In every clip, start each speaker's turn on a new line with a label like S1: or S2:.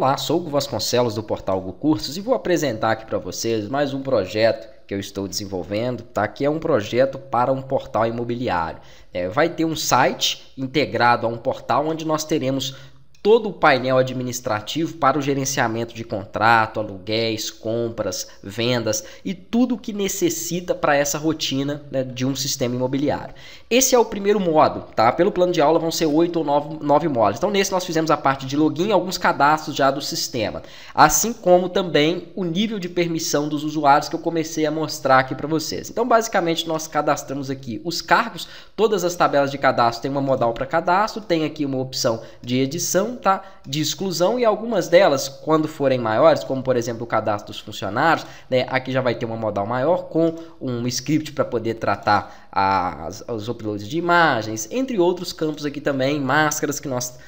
S1: Olá, sou o Hugo Vasconcelos do portal Go Cursos e vou apresentar aqui para vocês mais um projeto que eu estou desenvolvendo, tá? Que é um projeto para um portal imobiliário. É, vai ter um site integrado a um portal onde nós teremos todo o painel administrativo para o gerenciamento de contrato, aluguéis, compras, vendas e tudo o que necessita para essa rotina né, de um sistema imobiliário. Esse é o primeiro modo, tá? Pelo plano de aula vão ser oito ou nove módulos. Então, nesse nós fizemos a parte de login e alguns cadastros já do sistema, assim como também o nível de permissão dos usuários que eu comecei a mostrar aqui para vocês. Então, basicamente, nós cadastramos aqui os cargos, todas as tabelas de cadastro tem uma modal para cadastro, tem aqui uma opção de edição tá, de exclusão e algumas delas, quando forem maiores, como por exemplo o cadastro dos funcionários, né, aqui já vai ter uma modal maior com um script para poder tratar as, os uploads de imagens, entre outros campos aqui também, máscaras que nós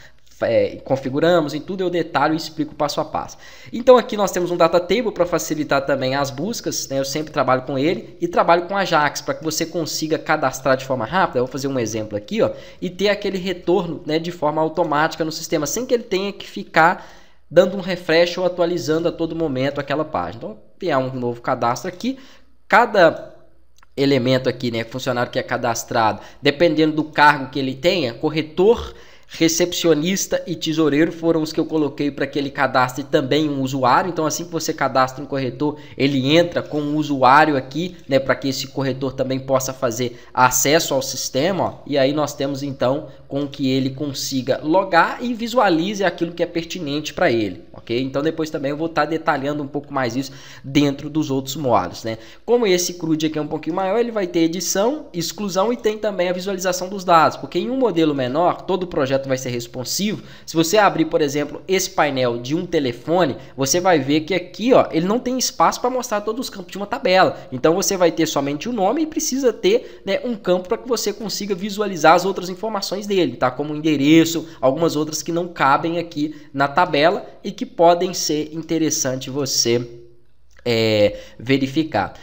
S1: é, configuramos, em tudo eu detalho e explico passo a passo. Então aqui nós temos um data table para facilitar também as buscas, né? eu sempre trabalho com ele e trabalho com Ajax para que você consiga cadastrar de forma rápida, eu vou fazer um exemplo aqui ó, e ter aquele retorno né, de forma automática no sistema, sem que ele tenha que ficar dando um refresh ou atualizando a todo momento aquela página. Então criar um novo cadastro aqui, cada elemento aqui, né, funcionário que é cadastrado, dependendo do cargo que ele tenha, corretor recepcionista e tesoureiro foram os que eu coloquei para que ele cadastre também um usuário. Então, assim que você cadastra um corretor, ele entra com um usuário aqui, né, para que esse corretor também possa fazer acesso ao sistema. Ó. E aí nós temos então com que ele consiga logar e visualize aquilo que é pertinente para ele, ok? Então, depois também eu vou estar tá detalhando um pouco mais isso dentro dos outros modos, né? Como esse CRUD aqui é um pouquinho maior, ele vai ter edição, exclusão e tem também a visualização dos dados, porque em um modelo menor, todo o projeto projeto vai ser responsivo. Se você abrir, por exemplo, esse painel de um telefone, você vai ver que aqui ó, ele não tem espaço para mostrar todos os campos de uma tabela. Então você vai ter somente o nome e precisa ter né, um campo para que você consiga visualizar as outras informações dele, tá? Como endereço, algumas outras que não cabem aqui na tabela e que podem ser interessante você é, verificar.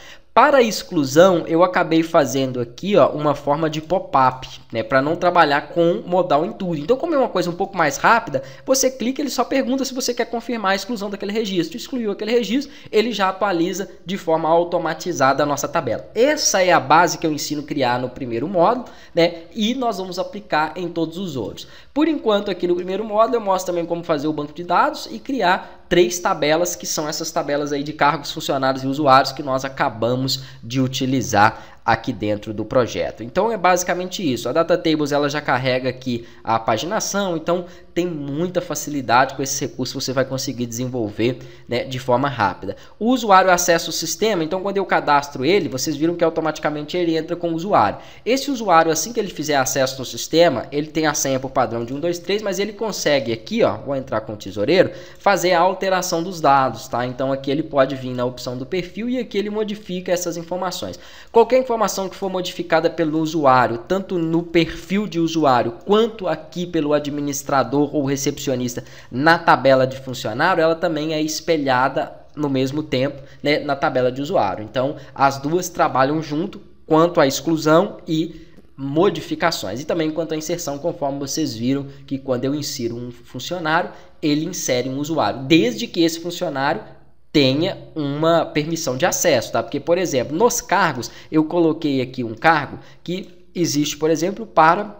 S1: Para a exclusão, eu acabei fazendo aqui ó, uma forma de pop-up, né, para não trabalhar com modal em tudo. Então, como é uma coisa um pouco mais rápida, você clica, ele só pergunta se você quer confirmar a exclusão daquele registro. Excluiu aquele registro, ele já atualiza de forma automatizada a nossa tabela. Essa é a base que eu ensino criar no primeiro módulo, né, e nós vamos aplicar em todos os outros. Por enquanto, aqui no primeiro módulo, eu mostro também como fazer o banco de dados e criar três tabelas, que são essas tabelas aí de cargos, funcionários e usuários que nós acabamos de utilizar aqui dentro do projeto. Então é basicamente isso. A Data Tables ela já carrega aqui a paginação, então tem muita facilidade com esse recurso você vai conseguir desenvolver né, de forma rápida. O usuário acessa o sistema, então quando eu cadastro ele, vocês viram que automaticamente ele entra com o usuário. Esse usuário, assim que ele fizer acesso no sistema, ele tem a senha por padrão de 123, mas ele consegue aqui, ó, vou entrar com o tesoureiro, fazer a alteração dos dados, tá? Então aqui ele pode vir na opção do perfil e aqui ele modifica essas informações. Qualquer informação que for modificada pelo usuário, tanto no perfil de usuário quanto aqui pelo administrador ou recepcionista na tabela de funcionário, ela também é espelhada no mesmo tempo né, na tabela de usuário. Então, as duas trabalham junto quanto à exclusão e modificações e também quanto à inserção, conforme vocês viram que quando eu insiro um funcionário, ele insere um usuário, desde que esse funcionário tenha uma permissão de acesso, tá? Porque, por exemplo, nos cargos, eu coloquei aqui um cargo que existe, por exemplo, para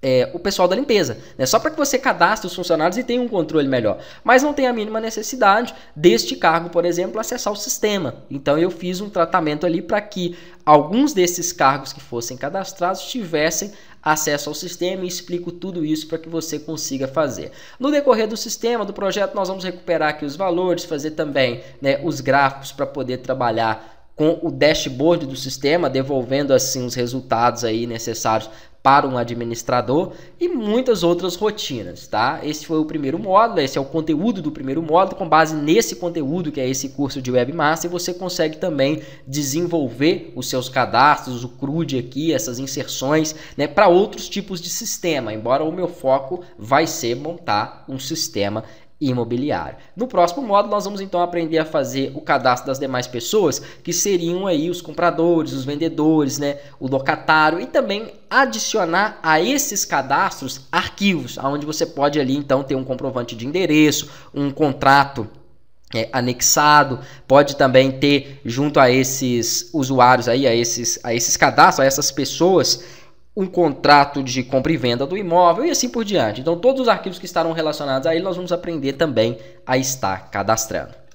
S1: é, o pessoal da limpeza, né? só para que você cadastre os funcionários e tenha um controle melhor. Mas não tem a mínima necessidade deste cargo, por exemplo, acessar o sistema. Então eu fiz um tratamento ali para que alguns desses cargos que fossem cadastrados tivessem acesso ao sistema e explico tudo isso para que você consiga fazer. No decorrer do sistema, do projeto, nós vamos recuperar aqui os valores, fazer também né, os gráficos para poder trabalhar com o dashboard do sistema, devolvendo assim os resultados aí necessários para um administrador e muitas outras rotinas, tá? Esse foi o primeiro módulo, esse é o conteúdo do primeiro módulo. Com base nesse conteúdo, que é esse curso de webmaster, você consegue também desenvolver os seus cadastros, o CRUD aqui, essas inserções, né, para outros tipos de sistema. Embora o meu foco vai ser montar um sistema imobiliário. No próximo módulo nós vamos então aprender a fazer o cadastro das demais pessoas, que seriam aí os compradores, os vendedores, né, o locatário e também adicionar a esses cadastros arquivos, aonde você pode ali então ter um comprovante de endereço, um contrato é, anexado, pode também ter junto a esses usuários aí, a esses, a esses cadastros, a essas pessoas, um contrato de compra e venda do imóvel e assim por diante. Então, todos os arquivos que estarão relacionados a ele, nós vamos aprender também a estar cadastrando.